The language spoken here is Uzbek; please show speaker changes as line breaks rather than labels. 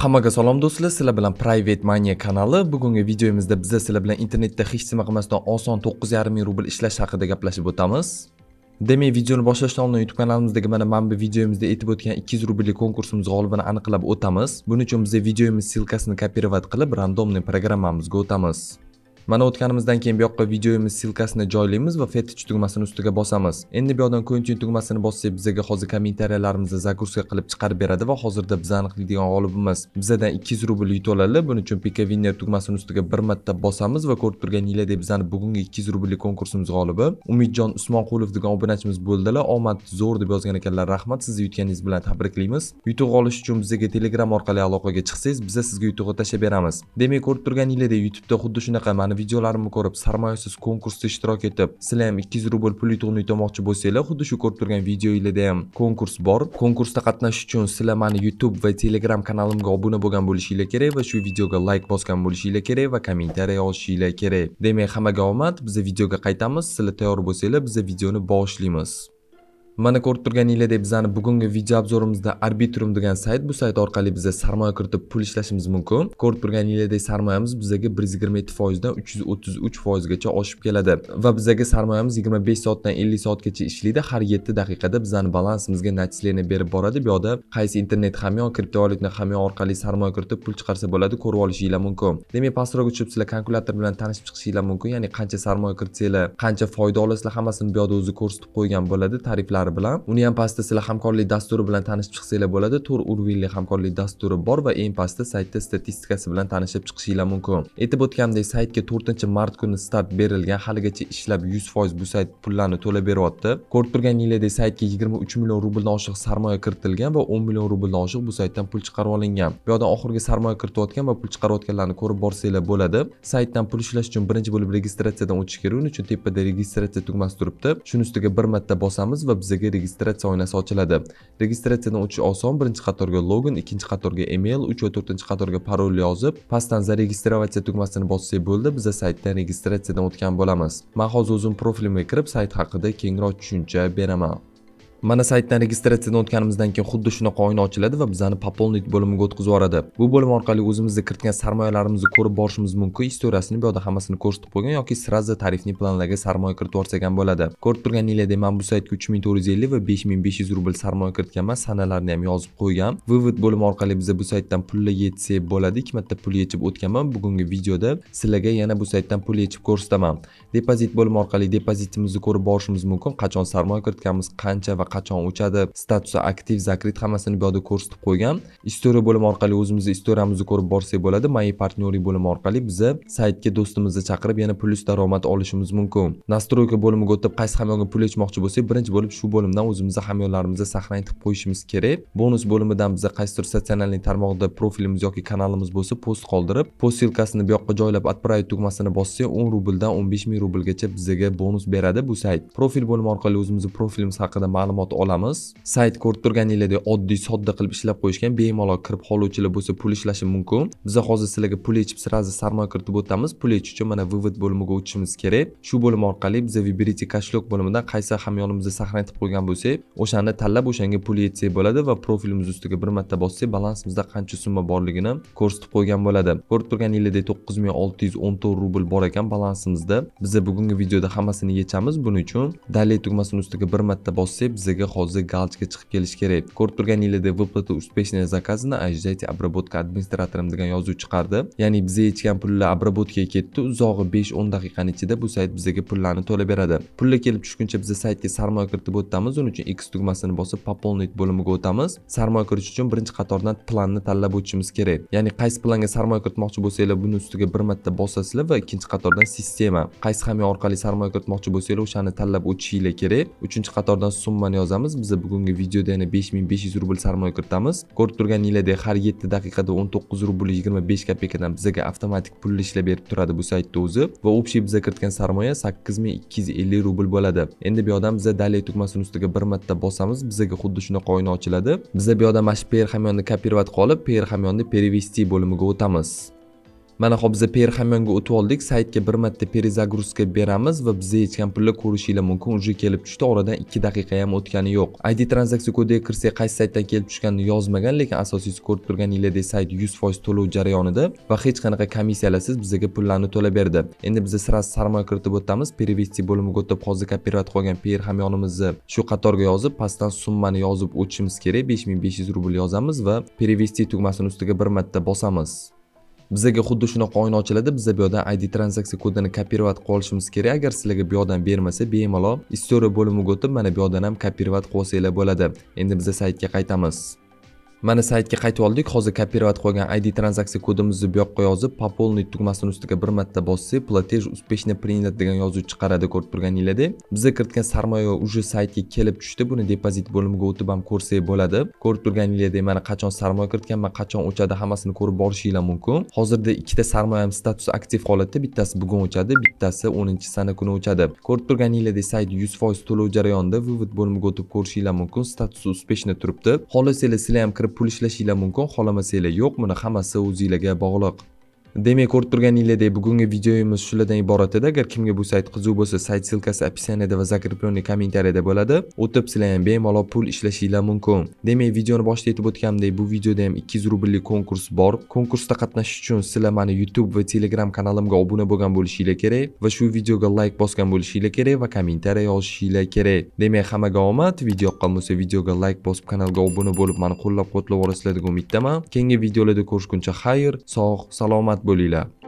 Hammaga salom do'stlar, sizlar bilan Private money kanali. Bugungi videomizda biz sizlar bilan internetda hech nima qilmasdan oson 9.5 ming rubl ishlash haqida gaplashib o'tamiz. Demak, videoni boshlashdan oldin YouTube kanalimizdagi mana mana bu videomizda aytib o'tgan 200 rublik konkursimiz g'olibini aniqlab o'tamiz. Buning uchun biz videomiz silkasini kopirovat qilib, randomniy programmamizga o'tamiz. mana o'tganimizdan keyin bu yoqqa videomiz ssilkasini joylaymiz va fetich tugmasini ustiga bosamiz endi bu yoqdan ko'ntin tugmasini bossak bizaga hozir kommentariyalarimizni загрузка qilib chiqarib beradi va hozirda biz aniqlaydigan g'olibimiz bizadan 200 rubl oladi buning uchun pika winner tugmasini ustiga bir marta bosamiz va ko'rib turganinglardek bizani bugungi 200 rubli konkursimiz g'olibi umidjon usmonqulov degan obunachimiz bo'ldilar omad zo'r deb yozgan ekanlar rahmat sizni yutganingiz bilan tabriklaymiz yutuq olish uchun bizaga telegram orqali aloqaga chiqsangiz biza sizga yutuqni tashlab beramiz demak ko'rib turganinglardek youtubeda xuddi shunaqa mana videolarimni ko'rib sarmoyasiz konkursda ishtirok etib sizlar ham 200 rubl pul yutug'ini yutomoqchi bo'lsanglar xuddi shu ko'rib turgan videoinglarda ham konkurs bor konkursda qatnashish uchun sizlar mani youtube va telegram kanalimga obuna bo'lgan bo'lishinglar kerak va shu videoga layk bosgan bo'lishinglar kerak va kommentariya yozishinglar kerak demak hammaga omad biz videoga qaytamiz sizlar tayyor bo'lsanglar biz videoni boshlaymiz mana ko'rib turganinglar deb bizani bugungi video obzorimizda arbitrum degan sayt bu sayt orqali biza sarmoya kiritib pul ishlashimiz mumkin ko'rib turganinglardek sarmoyamiz bizaga bir yuz yigirma yetti foizdan uch yuz o'ttiz uch foizgacha oshib keladi va bizaga sarmoyamiz yigirma besh soatdan ellik soatgacha ishlaydi har yetti daqiqada bizani balansimizga natijalarni berib boradi bu yoqda qaysi internet hamyon kriptovalyutni hamyon orqali sarmoya kiritib pul chiqarsa bo'ladi ko'rib olishinglar mumkin demak pastroq tushib sizlar kalkulyator bilan tanishib chiqishinglar mumkin ya'ni qancha sarmoya kiritsanglar qancha foyda olasizlar hammasini bu yoqda o'zi ko'rsatib qo'ygan bo'ladi tariflari bilan uni ham pastda sizlar hamkorlik dasturi bilan tanishib chiqsanglar bo'ladi tur urvilli hamkorlik dasturi bor va eng pastda saytda statistikasi bilan tanishib chiqishinglar mumkin aytib o'tgandek saytga to'rtinchi mart kuni start berilgan haligacha ishlab yuz foiz bu sayt pullarni to'lab beryapti ko'rib turganingizdek saytga yigirma uch million rubldan oshiq sarmoya kiritilgan va o'n million rubldan oshiq bu saytdan pul chiqarib olingan bu yoqdan oxirgi sarmoya kiritayotgan va pul chiqarayotganlarni ko'rib borsanglar bo'ladi saytdan pul ishlash uchun birinchi bo'lib registratsiyadan o'tish kerak uning uchun tepada registratsiya tugmasi turibdi shuni ustiga bir marta bosamiz va biz sizga registratsiya oynasi ochiladi registratsiyadan o'tish oson birinchi qatorga login ikkinchi qatorga email uch va to'rtinchi qatorga parol yozib pastdan за tugmasini bossak bo'ldi biza saytdan registratsiyadan o'tgan bo'lamiz man hozir o'zim profilimga kirib sayt haqida kengroq tushuncha beraman mana saytdan registratsiyadan o'tganimizdan keyin xuddi shunaqa oyna ochiladi va bizani пополнить bo'limiga o'tkazib yuboradi bu bo'lim orqali o'zimizni kiritgan sarmoyalarimizni ko'rib borishimiz mumkin istoriyasini bu yoqda hammasini ko'rsatib qo'ygan yoki srazi tarifni planlarga sarmoya kiritib yuborsak ham bo'ladi ko'rib turganinglardek man bu saytga uch ming to'rt yuz ellik va besh ming besh yuz rubl sarmoya kiritganman sanalarni ham yozib qo'ygan vivid bo'limi orqali biza bu saytdan pullar yetsa bo'ladi ikki marta pul yechib o'tganman bugungi videoda sizlarga yana bu saytdan pul yechib ko'rsataman depozit bo'limi orqali depozitimizni ko'rib borishimiz mumkin qachon sarmoya kiritganmiz qancha va qachon o'chadi statusi aktiv zakrit hammasini bu yoqda ko'rsatib qo'ygan istoriya bo'limi orqali o'zimizni istoriyamizni ko'rib borsak bo'ladi mayi партнеры bo'limi orqali biza saytga do'stimizni chaqirib yana plyus daromad olishimiz mumkin nastroyka bo'limiga o'tib qaysi hamyonga pul yechmoqchi bo'lsak birinchi bo'lib shu bo'limdan o'zimizni hamyonlarimizni sahna qo'yishimiz kerak bonus bo'limidan biza qaysidir sotsialniy tarmoqda profilimiz yoki kanalimiz bo'lsa post qoldirib post ssilkasini bu yoqqa joylab отправить tugmasini bossak o'n rubldan o'n besh ming rublgacha bizaga bonus beradi bu sayt profil bo'limi orqali o'zimizni profilimiz haqida ma'lumot ma'lumot olamiz sayt ko'rib turganingizdek oddiy sodda qilib ishlab qo'yishgan bemalol kirib oluvchilar bo'lsa pul ishlashi mumkin biza hozir sizlarga pul yechib сразу sarmoya kiritib o'tamiz pul yechish uchun mana вывод bo'limiga o'tishimiz kerak shu bo'lim orqali biza выберите кошелек bo'limidan qaysi hamyonimizni saqlantirib qo'ygan bo'lsak o'shani tanlab o'shanga pul yetsak bo'ladi va profilimiz ustiga bir marta bossak balansimizda qancha summa borligini ko'rsatib qo'ygan bo'ladi ko'rib turganingizdek to'qqiz ming olti yuz o'n to'rt rubl bor ekan balansimizda biza bugungi videoda hammasini yechamiz buning uchun dalay tugmasini ustiga bir marta bossak biz sizga hozir galchga chiqib kelishi kerak ko'rib turganinglarda выплата успешная заказана ожидайте обработка administratorim degan yozuv chiqardi ya'ni bizga yetgan pullar обработкаga ketdi uzog'i 5-10 daqiqani ichida bu sayt bizga pullarni to'lab beradi pullar kelib tushguncha biz saytga sarmoya kiritib o'tamiz uning uchun x tugmasini bosib пополнить bo'limiga o'tamiz sarmoya kiritish uchun birinchi qatordan planni tanlab o'tishimiz kerak ya'ni qaysi planga sarmoya kiritmoqchi bo'lsanglar buni ustiga bir marta bosasizlar va ikkinchi qatordan sistema qaysi hamyon orqali sarmoya kiritmoqchi bo'lsanglar o'shani tanlab o'tishinglar kerak uchinchi qatordan summani yozamiz biza bugungi videoda yana 5500 rubl sarmoya kiritamiz ko'rib turganingizdek har 7 daqiqada 19 rubl 25 kopeykadan bizaga avtomatik pulni ishlab berib turadi bu saytda o'zi va общий biza kiritgan sarmoya 8250 rubl bo'ladi endi bu yoqdan biza dalya tugmasini ustiga bir marta bosamiz bizaga xuddi shunaqa oyna ochiladi biza bu yoqdan mana shu per hamyonni kopirovat qolib per hamyonni перевести bo'limiga o'tamiz mana hop biza hamyonga o'tib oldik saytga bir marta перезагрузка beramiz va biz hech ham pullar ko'rishinglar mumkin уже kelib tushdi oradan 2 daqiqa ham o'tgani yo'q id tranzaksiya kodiga kirsak qaysi saytdan kelib tushganini yozmagan lekin asosiysi ko'rib turganingizdek sayt 100% to'lov jarayonida va hech qanaqa komissiyalarsiz bizga pullarni to'lab berdi endi biza siras sarmoya kiritib o'tamiz перевести bo'limiga o'tib hozir kopirovat qolgan hamyonimizni shu qatorga yozib pastdan summani yozib o'tishimiz kerak 5500 rubl yozamiz va перевести tugmasini ustiga bir marta bosamiz bizaga xuddi shunaqa oyna ochiladi biza bu yoqdan id tranzaksiya kodini kopirovat qilib olishimiz kerak agar sizlarga bu yoqdan bermasa bemalol istoriya bo'limiga o'tib mana bu yoqdan ham kopirovat qilib olsanglar bo'ladi endi biza saytga qaytamiz mana saytga qaytib oldik hozir kopirovat qilgan id tranzaksiya kodimizni bu yoqqa yozib пополнить tugmasini ustiga bir marta bossak платеж успешно принят degan yozuv chiqaradi ko'rib turganingizda. bizga kiritgan sarmoya уже saytga kelib tushdi buni depozit bo'limiga o'tib ham ko'rsak bo'ladi ko'rib turganingizda mana qachon sarmoya kiritganman qachon o'chadi hammasini ko'rib borishinglar mumkin hozirda ikkita sarmoyam statusi aktiv holatda bittasi bugun o'chadi bittasi o'ninchi sana kuni o'chadi ko'rib turganingizda sayt yuz foiz to'lov jarayonida vivid bo'limiga o'tib ko'rishinglar mumkin statusi успешно turibdi xohlasanglar sizlar ham kirib pul ishlashinglar mumkin xohlamasanglar yo'q buni hammasi o'zinglarga bog'liq demak ko'rib turganingizdek bugungi videoyimiz shulardan iborat edi agar kimga bu sayt qiziq bo'lsa sayt ssilkasi описанияда va закрепленный kommentariyada bo'ladi o'tib sizlar ham bemalol pul ishlashinglar mumkin demak videoni boshida aytib o'tganimdek bu videoda ham 200 rubllik konkurs bor konkursda qatnashish uchun sizlar mani youtube va telegram kanalimga obuna bo'lgan bo'lishinglar kerak va shu videoga like bosgan bo'lishinglar kerak va kommentariya yozishinglar kerak demak hammaga omad video yoqqan bo'lsa videoga like bosib kanalga obuna bo'lib mani qo'llab quvvatlab borasizlar degan umiddaman keyingi videolarda ko'rishguncha xayr sog' salomat Makbulillah.